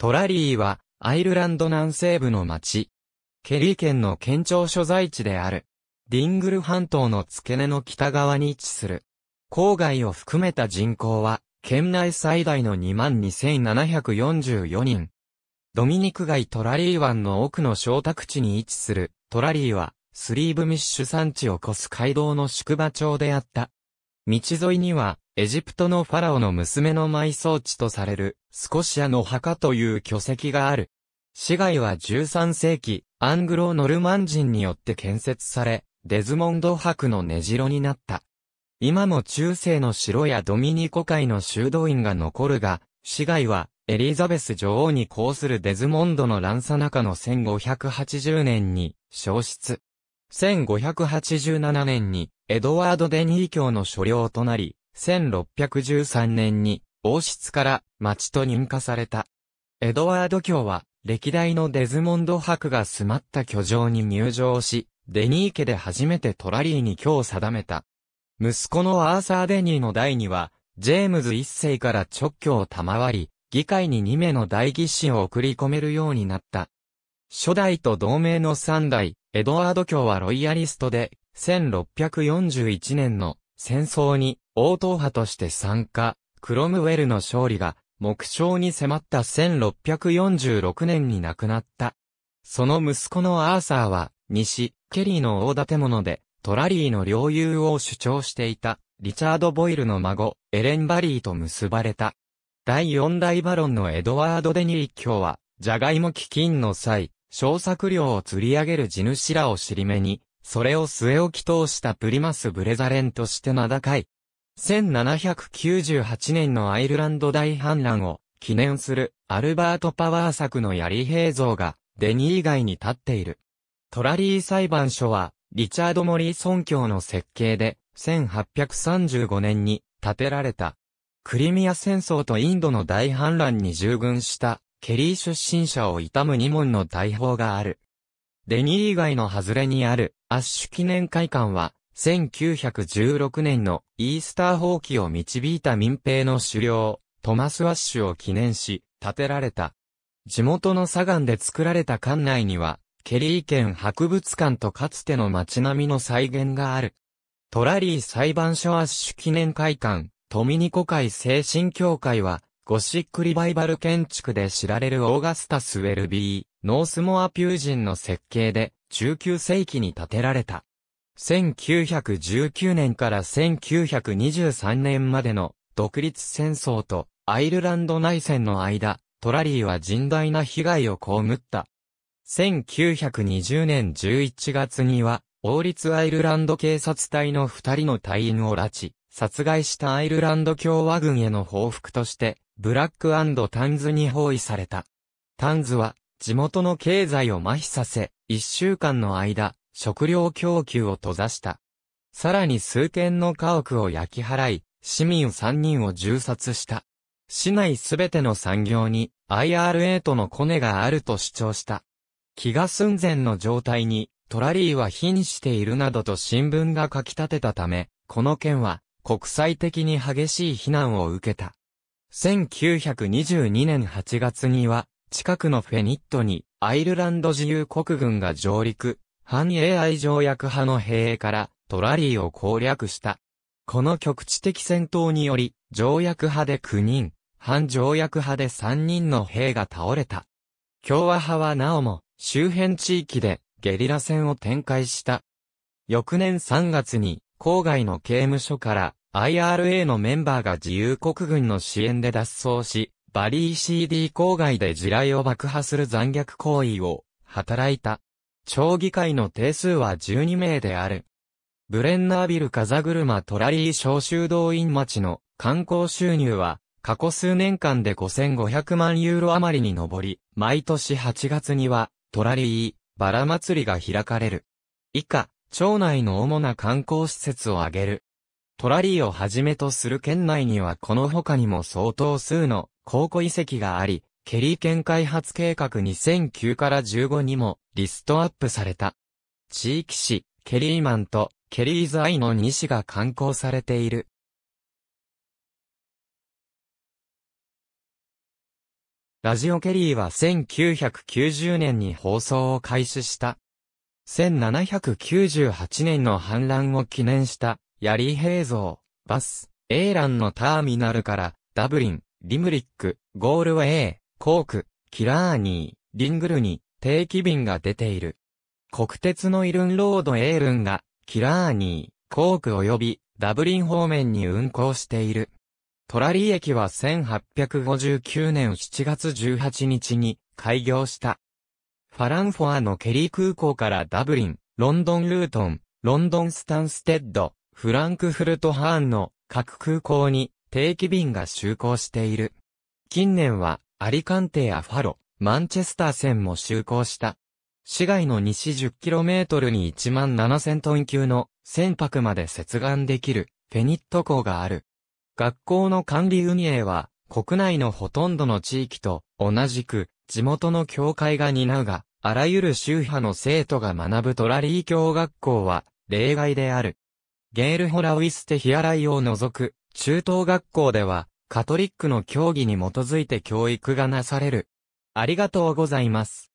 トラリーは、アイルランド南西部の町。ケリー県の県庁所在地である。ディングル半島の付け根の北側に位置する。郊外を含めた人口は、県内最大の22,744人。ドミニク街トラリー湾の奥の小宅地に位置するトラリーは、スリーブミッシュ山地を越す街道の宿場町であった。道沿いには、エジプトのファラオの娘の埋葬地とされる、スコシアの墓という巨石がある。市街は13世紀、アングロノルマン人によって建設され、デズモンド博の根城になった。今も中世の城やドミニコ界の修道院が残るが、市街は、エリザベス女王に抗するデズモンドの乱差中の1580年に、消失。1587年に、エドワード・デニー教の所領となり、1613年に王室から町と認可された。エドワード卿は歴代のデズモンド博が住まった居城に入城し、デニー家で初めてトラリーに居を定めた。息子のアーサー・デニーの代には、ジェームズ一世から直居を賜り、議会に2名の代議士を送り込めるようになった。初代と同盟の3代、エドワード卿はロイヤリストで、1641年の戦争に応答派として参加、クロムウェルの勝利が目標に迫った1646年に亡くなった。その息子のアーサーは、西、ケリーの大建物で、トラリーの領有を主張していた、リチャード・ボイルの孫、エレン・バリーと結ばれた。第4代バロンのエドワード・デニー一卿は、ジャガイモ基金の際、小作料を釣り上げる地主らを尻目に、それを据え置き通したプリマス・ブレザレンとして名高い。1798年のアイルランド大反乱を記念するアルバート・パワー作の槍兵像がデニー以外に立っている。トラリー裁判所はリチャード・モリソン教の設計で1835年に建てられた。クリミア戦争とインドの大反乱に従軍したケリー出身者を悼む2門の大砲がある。デニー以外の外れにあるアッシュ記念会館は1916年のイースター放棄を導いた民兵の首領、トマス・ワッシュを記念し、建てられた。地元の砂岩で作られた館内には、ケリー県博物館とかつての街並みの再現がある。トラリー裁判所ワッシュ記念会館、トミニコ会精神協会は、ゴシックリバイバル建築で知られるオーガスタス・ウェルビー、ノースモア・ピュージンの設計で、19世紀に建てられた。1919年から1923年までの独立戦争とアイルランド内戦の間、トラリーは甚大な被害を被った。1920年11月には、王立アイルランド警察隊の二人の隊員を拉致、殺害したアイルランド共和軍への報復として、ブラックタンズに包囲された。タンズは、地元の経済を麻痺させ、一週間の間、食料供給を閉ざした。さらに数軒の家屋を焼き払い、市民3人を銃殺した。市内すべての産業に IRA とのコネがあると主張した。気が寸前の状態にトラリーは瀕しているなどと新聞が書き立てたため、この件は国際的に激しい非難を受けた。1922年8月には近くのフェニットにアイルランド自由国軍が上陸、反英愛条約派の兵からトラリーを攻略した。この局地的戦闘により、条約派で9人、反条約派で3人の兵が倒れた。共和派はなおも、周辺地域でゲリラ戦を展開した。翌年3月に、郊外の刑務所から IRA のメンバーが自由国軍の支援で脱走し、バリー CD 郊外で地雷を爆破する残虐行為を働いた。町議会の定数は12名である。ブレンナービル風車トラリー小修道院町の観光収入は過去数年間で5500万ユーロ余りに上り、毎年8月にはトラリーバラ祭りが開かれる。以下、町内の主な観光施設を挙げる。トラリーをはじめとする県内にはこの他にも相当数の考古遺跡があり、ケリー県開発計画2009から15にもリストアップされた。地域市、ケリーマンとケリーズアイの2市が刊行されている。ラジオケリーは1990年に放送を開始した。1798年の反乱を記念した、ヤリー平蔵、バス、エーランのターミナルから、ダブリン、リムリック、ゴールウェイ、コーク、キラーニー、リングルに定期便が出ている。国鉄のイルンロードエールンが、キラーニー、コーク及びダブリン方面に運行している。トラリー駅は1859年7月18日に開業した。ファランフォアのケリー空港からダブリン、ロンドンルートン、ロンドンスタンステッド、フランクフルトハーンの各空港に定期便が就航している。近年はアリカンテやファロ、マンチェスター線も就航した。市街の西 10km に1万7000トン級の船舶まで接岸できるフェニット港がある。学校の管理運営は国内のほとんどの地域と同じく地元の教会が担うが、あらゆる宗派の生徒が学ぶトラリー教学校は例外である。ゲールホラウィステヒアライを除く中等学校ではカトリックの教義に基づいて教育がなされる。ありがとうございます。